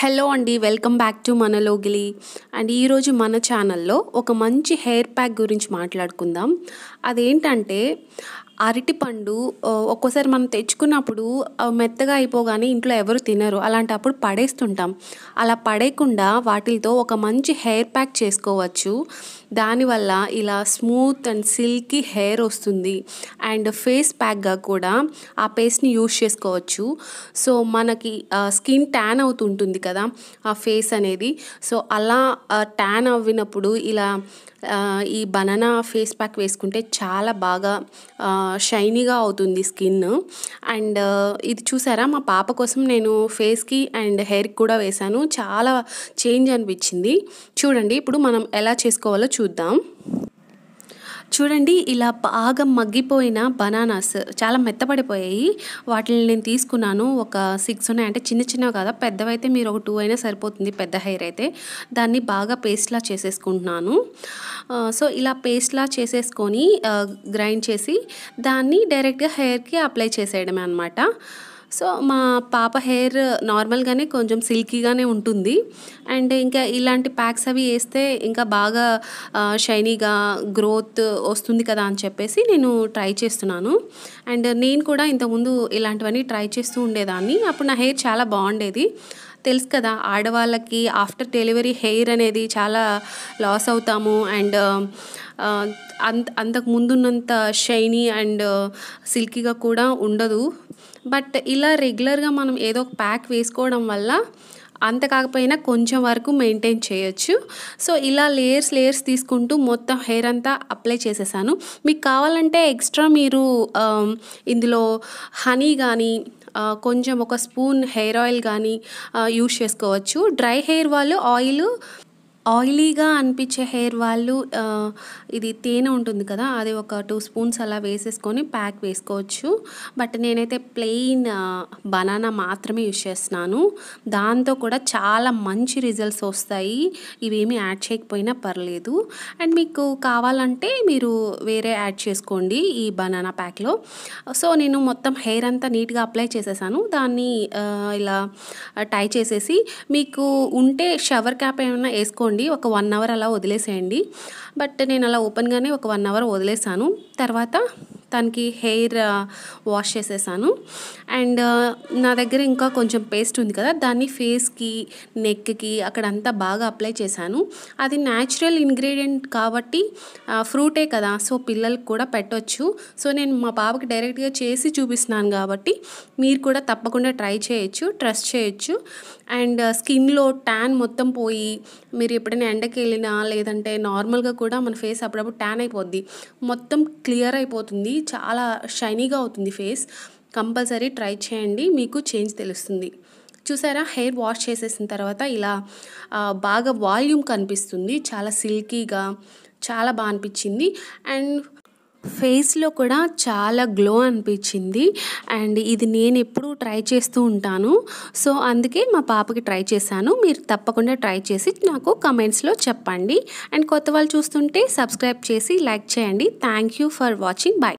hello అండి welcome back to మన లోగిలి and ఈరోజు మన ఛానల్లో ఒక మంచి హెయిర్ ప్యాక్ గురించి మాట్లాడుకుందాం అదేంటంటే అరటిపండు ఒక్కోసారి మనం తెచ్చుకున్నప్పుడు మెత్తగా అయిపోగానే ఇంట్లో ఎవరు తినరు అలాంటప్పుడు పడేస్తుంటాం అలా పడేయకుండా వాటితో ఒక మంచి హెయిర్ ప్యాక్ చేసుకోవచ్చు దానివల్ల ఇలా స్మూత్ అండ్ సిల్కీ హెయిర్ వస్తుంది అండ్ ఫేస్ ప్యాక్గా కూడా ఆ పేస్ట్ని యూస్ చేసుకోవచ్చు సో మనకి స్కిన్ ట్యాన్ అవుతుంటుంది కదా ఆ ఫేస్ అనేది సో అలా ట్యాన్ అవ్వినప్పుడు ఇలా ఈ బనానా ఫేస్ ప్యాక్ వేసుకుంటే చాలా బాగా షైనీగా అవుతుంది స్కిన్ అండ్ ఇది చూసారా మా పాప కోసం నేను ఫేస్కి అండ్ హెయిర్కి కూడా వేశాను చాలా చేంజ్ అనిపించింది చూడండి ఇప్పుడు మనం ఎలా చేసుకోవాలో చూద్దాం చూడండి ఇలా బాగా మగ్గిపోయిన బనానాస్ చాలా మెత్తపడిపోయాయి వాటిని నేను తీసుకున్నాను ఒక సిక్స్ ఉన్నాయి అంటే చిన్న చిన్నవి కదా పెద్దవైతే మీరు ఒక టూ అయినా సరిపోతుంది పెద్ద హెయిర్ అయితే దాన్ని బాగా పేస్ట్లా చేసేసుకుంటున్నాను సో ఇలా పేస్ట్లా చేసేసుకొని గ్రైండ్ చేసి దాన్ని డైరెక్ట్గా హెయిర్కి అప్లై చేసేయడమే అనమాట సో మా పాప హెయిర్ నార్మల్గానే కొంచెం సిల్కీగానే ఉంటుంది అండ్ ఇంకా ఇలాంటి ప్యాక్స్ అవి వేస్తే ఇంకా బాగా షైనీగా గ్రోత్ వస్తుంది కదా అని చెప్పేసి నేను ట్రై చేస్తున్నాను అండ్ నేను కూడా ఇంతకుముందు ఇలాంటివన్నీ ట్రై చేస్తూ ఉండేదాన్ని అప్పుడు నా హెయిర్ చాలా బాగుండేది తెలుసు కదా ఆడవాళ్ళకి ఆఫ్టర్ డెలివరీ హెయిర్ అనేది చాలా లాస్ అవుతాము అండ్ అంత అంతకు ముందున్నంత షైనీ అండ్ సిల్కీగా కూడా ఉండదు బట్ ఇలా రెగ్యులర్గా మనం ఏదో ఒక ప్యాక్ వేసుకోవడం వల్ల అంత కాకపోయినా కొంచెం వరకు మెయింటైన్ చేయొచ్చు సో ఇలా లేయర్స్ లేయర్స్ తీసుకుంటూ మొత్తం హెయిర్ అంతా అప్లై చేసేసాను మీకు కావాలంటే ఎక్స్ట్రా మీరు ఇందులో హనీ కానీ కొంచెం ఒక స్పూన్ హెయిర్ ఆయిల్ కానీ యూస్ చేసుకోవచ్చు డ్రై హెయిర్ వాళ్ళు ఆయిల్ ఆయిలీగా అనిపించే హెయిర్ వాళ్ళు ఇది తేనె ఉంటుంది కదా అది ఒక టూ స్పూన్స్ అలా వేసేసుకొని ప్యాక్ వేసుకోవచ్చు బట్ నేనైతే ప్లెయిన్ బనానా మాత్రమే యూజ్ చేస్తున్నాను దాంతో కూడా చాలా మంచి రిజల్ట్స్ వస్తాయి ఇవేమీ యాడ్ చేయకపోయినా పర్లేదు అండ్ మీకు కావాలంటే మీరు వేరే యాడ్ చేసుకోండి ఈ బనానా ప్యాక్లో సో నేను మొత్తం హెయిర్ అంతా నీట్గా అప్లై చేసేసాను దాన్ని ఇలా టై చేసేసి మీకు ఉంటే షవర్ క్యాప్ ఏమైనా వేసుకోండి పెట్టుకోండి ఒక వన్ అవర్ అలా వదిలేసేయండి బట్ నేను అలా ఓపెన్గానే ఒక వన్ అవర్ వదిలేసాను తర్వాత తనకి హెయిర్ వాష్ చేసేసాను అండ్ నా దగ్గర ఇంకా కొంచెం పేస్ట్ ఉంది కదా దాన్ని ఫేస్కి నెక్కి అక్కడంతా బాగా అప్లై చేశాను అది న్యాచురల్ ఇంగ్రీడియంట్ కాబట్టి ఫ్రూటే కదా సో పిల్లలకు కూడా పెట్టవచ్చు సో నేను మా పాపకి డైరెక్ట్గా చేసి చూపిస్తున్నాను కాబట్టి మీరు కూడా తప్పకుండా ట్రై చేయొచ్చు ట్రస్ట్ చేయొచ్చు అండ్ స్కిన్లో ట్యాన్ మొత్తం పోయి మీరు ఎప్పుడైనా ఎండకి వెళ్ళినా లేదంటే నార్మల్గా కూడా మన ఫేస్ అప్పుడప్పుడు ట్యాన్ అయిపోద్ది మొత్తం క్లియర్ అయిపోతుంది చాలా షైనీగా అవుతుంది ఫేస్ కంపల్సరీ ట్రై చేయండి మీకు చేంజ్ తెలుస్తుంది చూసారా హెయిర్ వాష్ చేసేసిన తర్వాత ఇలా బాగా వాల్యూమ్ కనిపిస్తుంది చాలా సిల్కీగా చాలా బాగా అనిపించింది అండ్ ఫేస్లో కూడా చాలా గ్లో అనిపించింది అండ్ ఇది నేను ఎప్పుడూ ట్రై చేస్తూ ఉంటాను సో అందుకే మా పాపకి ట్రై చేశాను మీరు తప్పకుండా ట్రై చేసి నాకు కమెంట్స్లో చెప్పండి అండ్ కొత్త వాళ్ళు చూస్తుంటే సబ్స్క్రైబ్ చేసి లైక్ చేయండి thank you for watching bye